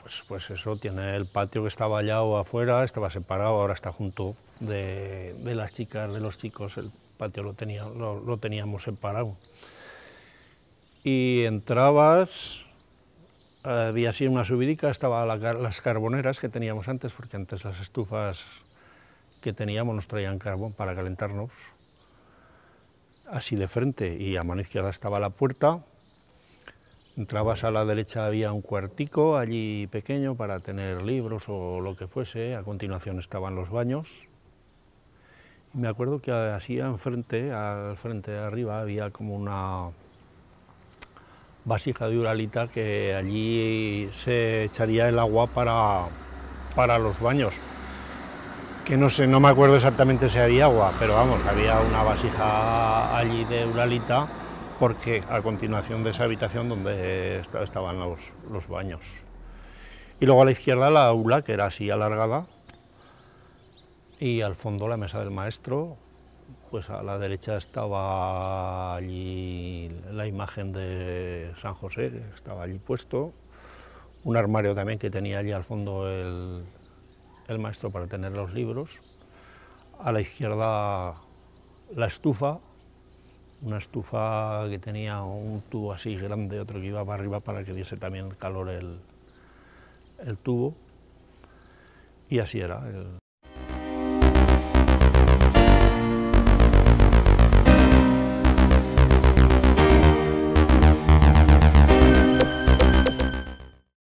Pues, pues, eso, tiene el patio que estaba allá o afuera, estaba separado, ahora está junto de, las chicas, de los chicos, el patio lo, teníamos separado. Y entrabas, había así una subidica, estaban las carboneras que teníamos antes, porque antes las estufas que teníamos nos traían carbón para calentarnos, así de frente, y a mano estaba la puerta, entrabas a la derecha había un cuartico allí pequeño para tener libros o lo que fuese, a continuación estaban los baños. Y me acuerdo que así enfrente, al frente de arriba, había como una vasija de uralita que allí se echaría el agua para, para los baños. Que no sé, no me acuerdo exactamente si había agua, pero vamos, había una vasija allí de uralita porque a continuación de esa habitación donde estaban los, baños. Y luego a la izquierda la aula, que era así alargada, y al fondo la mesa del maestro, pues a la derecha estaba allí la imagen de San José, que estaba allí puesto, un armario también que tenía allí al fondo el, el maestro para tener los libros, a la izquierda la estufa una estufa que tenía un tubo así grande, otro que iba para arriba para que diese también calor el, el tubo. Y así era,